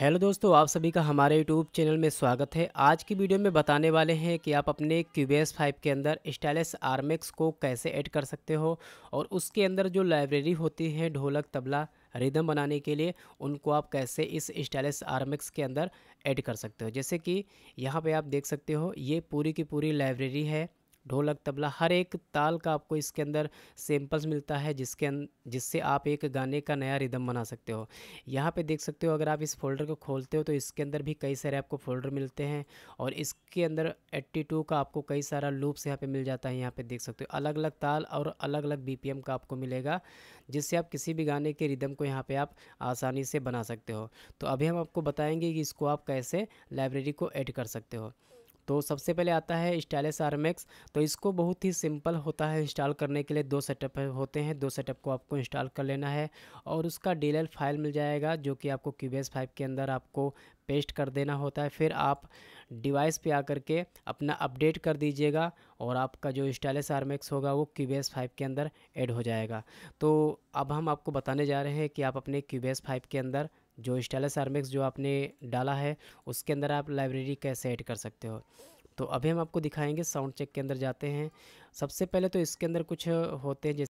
hello दोस्तों आप सभी का हमारे यूट्यूब चैनल में स्वागत है आज की वीडियो में बताने वाले हैं कि आप अपने क्यूबेस फाइव के अंदर स्टाइलिस आर्मेक्स को कैसे ऐड कर सकते हो और उसके अंदर जो लाइब्रेरी होती है ढोलक तबला रिदम बनाने के लिए उनको आप कैसे इस स्टाइलिस आर्मिक्स के अंदर ऐड कर सकते हो जैसे कि यहाँ पे आप देख सकते हो ये पूरी की पूरी लाइब्रेरी है ढोलक तबला हर एक ताल का आपको इसके अंदर सैम्पल्स मिलता है जिसके अं-, जिससे आप एक गाने का नया रिदम बना सकते हो यहाँ पे देख सकते हो अगर आप इस फोल्डर को खोलते हो तो इसके अंदर भी कई सारे आपको फोल्डर मिलते हैं और इसके अंदर एट्टी टू का आपको कई सारा लूप्स यहाँ पे मिल जाता है यहाँ पे देख सकते हो अलग अलग ताल और अलग अलग बी का आपको मिलेगा जिससे आप किसी भी गाने के रिदम को यहाँ पर आप आसानी से बना सकते हो तो अभी हम आपको बताएँगे कि इसको आप कैसे लाइब्रेरी को ऐड कर सकते हो तो सबसे पहले आता है स्टाइलिस आरमेक्स तो इसको बहुत ही सिंपल होता है इंस्टॉल करने के लिए दो सेटअप होते हैं दो सेटअप को आपको इंस्टॉल कर लेना है और उसका डी फाइल मिल जाएगा जो कि आपको क्यूबेस फाइव के अंदर आपको पेस्ट कर देना होता है फिर आप डिवाइस पे आकर के अपना अपडेट कर दीजिएगा और आपका जो स्टाइलिस आरमेक्स होगा वो क्यूबेस फाइव के अंदर ऐड हो जाएगा तो अब हम आपको बताने जा रहे हैं कि आप अपने क्यूबेस फाइव के अंदर जो स्टाइलस आर्मिक्स जो आपने डाला है उसके अंदर आप लाइब्रेरी कैसे ऐड कर सकते हो तो अभी हम आपको दिखाएंगे साउंड चेक के अंदर जाते हैं सबसे पहले तो इसके अंदर कुछ होते हैं जैसे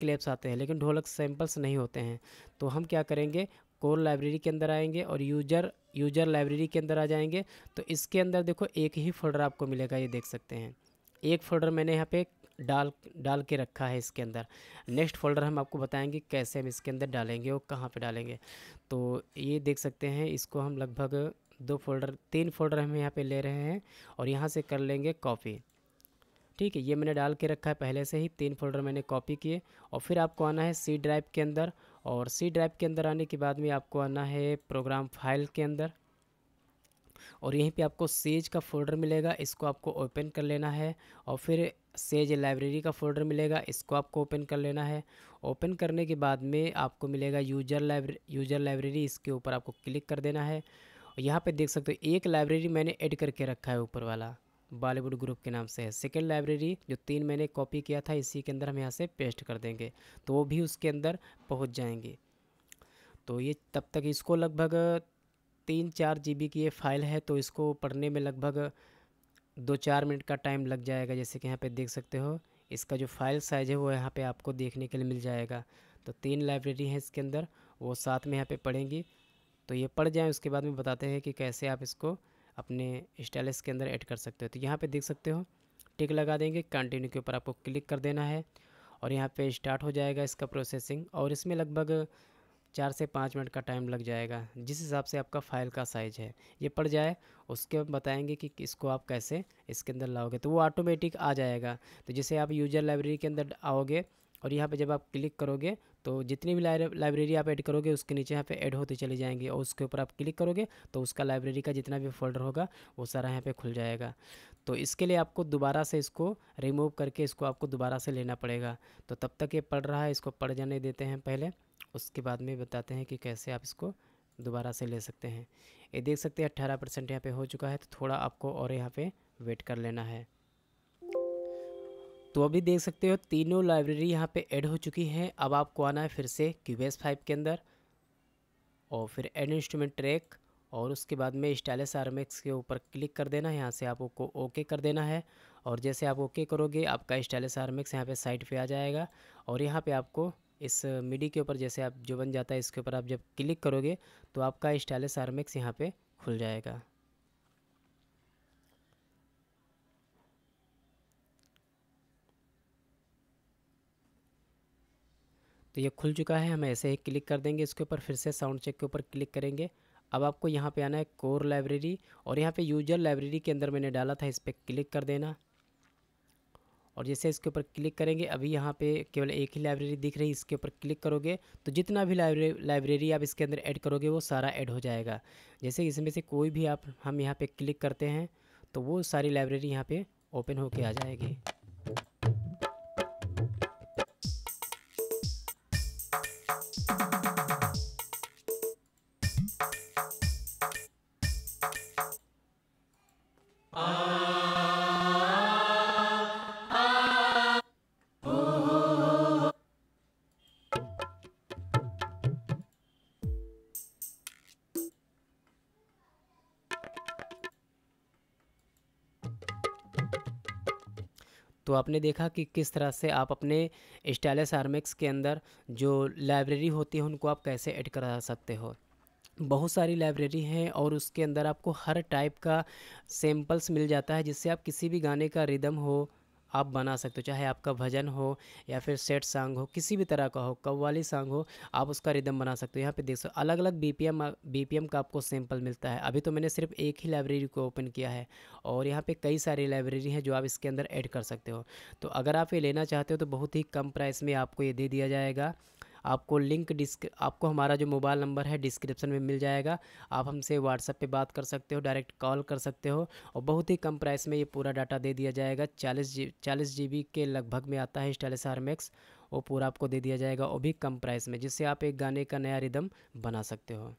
क्लेप्स आते हैं लेकिन ढोलक सैम्पल्स नहीं होते हैं तो हम क्या करेंगे कोर लाइब्रेरी के अंदर आएंगे और यूजर यूजर लाइब्रेरी के अंदर आ जाएंगे तो इसके अंदर देखो एक ही फोल्डर आपको मिलेगा ये देख सकते हैं एक फोल्डर मैंने यहाँ पे डाल डाल के रखा है इसके अंदर नेक्स्ट फोल्डर हम आपको बताएंगे कैसे हम इसके अंदर डालेंगे और कहाँ पे डालेंगे तो ये देख सकते हैं इसको हम लगभग दो फोल्डर तीन फोल्डर हम यहाँ पे ले रहे हैं और यहाँ से कर लेंगे कॉपी ठीक है ये मैंने डाल के रखा है पहले से ही तीन फोल्डर मैंने कॉपी किए और फिर आपको आना है सी ड्राइव के अंदर और सी ड्राइव के अंदर आने के बाद में आपको आना है प्रोग्राम फाइल के अंदर और यहीं पे आपको सेज का फोल्डर मिलेगा इसको आपको ओपन कर लेना है और फिर सेज लाइब्रेरी का फोल्डर मिलेगा इसको आपको ओपन कर लेना है ओपन करने के बाद में आपको मिलेगा यूजर लाइब्रे यूजर लाइब्रेरी इसके ऊपर आपको क्लिक कर देना है और यहाँ पर देख सकते हो एक लाइब्रेरी मैंने एड करके रखा है ऊपर वाला बॉलीवुड ग्रुप के नाम से है सेकेंड लाइब्रेरी जो तीन मैंने कॉपी किया था इसी के अंदर हम यहाँ से पेस्ट कर देंगे तो वो भी उसके अंदर पहुँच जाएंगे तो ये तब तक इसको लगभग तीन चार जी की ये फ़ाइल है तो इसको पढ़ने में लगभग दो चार मिनट का टाइम लग जाएगा जैसे कि यहाँ पे देख सकते हो इसका जो फाइल साइज़ है वो यहाँ पे आपको देखने के लिए मिल जाएगा तो तीन लाइब्रेरी हैं इसके अंदर वो साथ में यहाँ पे पढ़ेंगी तो ये पढ़ जाएँ उसके बाद में बताते हैं कि कैसे आप इसको अपने स्टाइलिस के अंदर ऐड कर सकते हो तो यहाँ पर देख सकते हो टिक लगा देंगे कंटिन्यू के ऊपर आपको क्लिक कर देना है और यहाँ पर स्टार्ट हो जाएगा इसका प्रोसेसिंग और इसमें लगभग चार से पाँच मिनट का टाइम लग जाएगा जिस हिसाब से आपका फ़ाइल का साइज़ है ये पड़ जाए उसके हम बताएंगे कि इसको आप कैसे इसके अंदर लाओगे तो वो ऑटोमेटिक आ जाएगा तो जैसे आप यूजर लाइब्रेरी के अंदर आओगे और यहाँ पे जब आप क्लिक करोगे तो जितनी भी लाइब्रेरी आप ऐड करोगे उसके नीचे यहाँ पे ऐड होते चले जाएंगे और उसके ऊपर आप क्लिक करोगे तो उसका लाइब्रेरी का जितना भी फोल्डर होगा वो सारा यहाँ पे खुल जाएगा तो इसके लिए आपको दोबारा से इसको रिमूव करके इसको आपको दोबारा से लेना पड़ेगा तो तब तक ये पढ़ रहा है इसको पढ़ जाने देते हैं पहले उसके बाद में बताते हैं कि कैसे आप इसको दोबारा से ले सकते हैं ये देख सकते हैं अट्ठारह परसेंट यहाँ पर हो चुका है तो थोड़ा आपको और यहाँ पर वेट कर लेना है तो अभी देख सकते हो तीनों लाइब्रेरी यहाँ पे ऐड हो चुकी है अब आपको आना है फिर से क्यूबेस फाइव के अंदर और फिर एड इंस्ट्रूमेंट ट्रैक और उसके बाद में स्टाइलस आरमेक्स के ऊपर क्लिक कर देना है यहाँ से आपको ओके कर देना है और जैसे आप ओके करोगे आपका स्टाइलस आरमेक्स यहाँ पे साइट पे आ जाएगा और यहाँ पे आपको इस मिडी के ऊपर जैसे आप जो बन जाता है इसके ऊपर आप जब क्लिक करोगे तो आपका स्टाइलिस आर्मिक्स यहाँ पे खुल जाएगा तो ये खुल चुका है हम ऐसे ही क्लिक कर देंगे इसके ऊपर फिर से साउंड चेक के ऊपर क्लिक करेंगे अब आपको यहाँ पे आना है कोर लाइब्रेरी और यहाँ पे यूजर लाइब्रेरी के अंदर मैंने डाला था इस पर क्लिक कर देना और जैसे इसके ऊपर क्लिक करेंगे अभी यहाँ पे केवल एक ही लाइब्रेरी दिख रही है इसके ऊपर क्लिक करोगे तो जितना भी लाइब्रेरी लाइब्रेरी आप इसके अंदर ऐड करोगे वो सारा ऐड हो जाएगा जैसे इसमें से कोई भी आप हम यहाँ पे क्लिक करते हैं तो वो सारी लाइब्रेरी यहाँ पे ओपन होके आ जाएगी तो आपने देखा कि किस तरह से आप अपने स्टाइलस आर्मिक्स के अंदर जो लाइब्रेरी होती है उनको आप कैसे ऐड करा सकते हो बहुत सारी लाइब्रेरी हैं और उसके अंदर आपको हर टाइप का सैम्पल्स मिल जाता है जिससे आप किसी भी गाने का रिदम हो आप बना सकते हो चाहे आपका भजन हो या फिर सेट सॉन्ग हो किसी भी तरह का हो कव्वाली सॉन्ग हो आप उसका रिदम बना सकते हो यहाँ पे देख सकते हो अलग अलग बी पी का आपको सैम्पल मिलता है अभी तो मैंने सिर्फ एक ही लाइब्रेरी को ओपन किया है और यहाँ पर कई सारी लाइब्रेरी हैं जो आप इसके अंदर ऐड कर सकते हो तो अगर आप ये लेना चाहते हो तो बहुत ही कम प्राइस में आपको ये दे दिया जाएगा आपको लिंक डिस्क आपको हमारा जो मोबाइल नंबर है डिस्क्रिप्शन में मिल जाएगा आप हमसे व्हाट्सएप पे बात कर सकते हो डायरेक्ट कॉल कर सकते हो और बहुत ही कम प्राइस में ये पूरा डाटा दे दिया जाएगा चालीस जी चालीस जी के लगभग में आता है स्टाइलिस मैक्स वो पूरा आपको दे दिया जाएगा वो भी कम प्राइस में जिससे आप एक गाने का नया रिदम बना सकते हो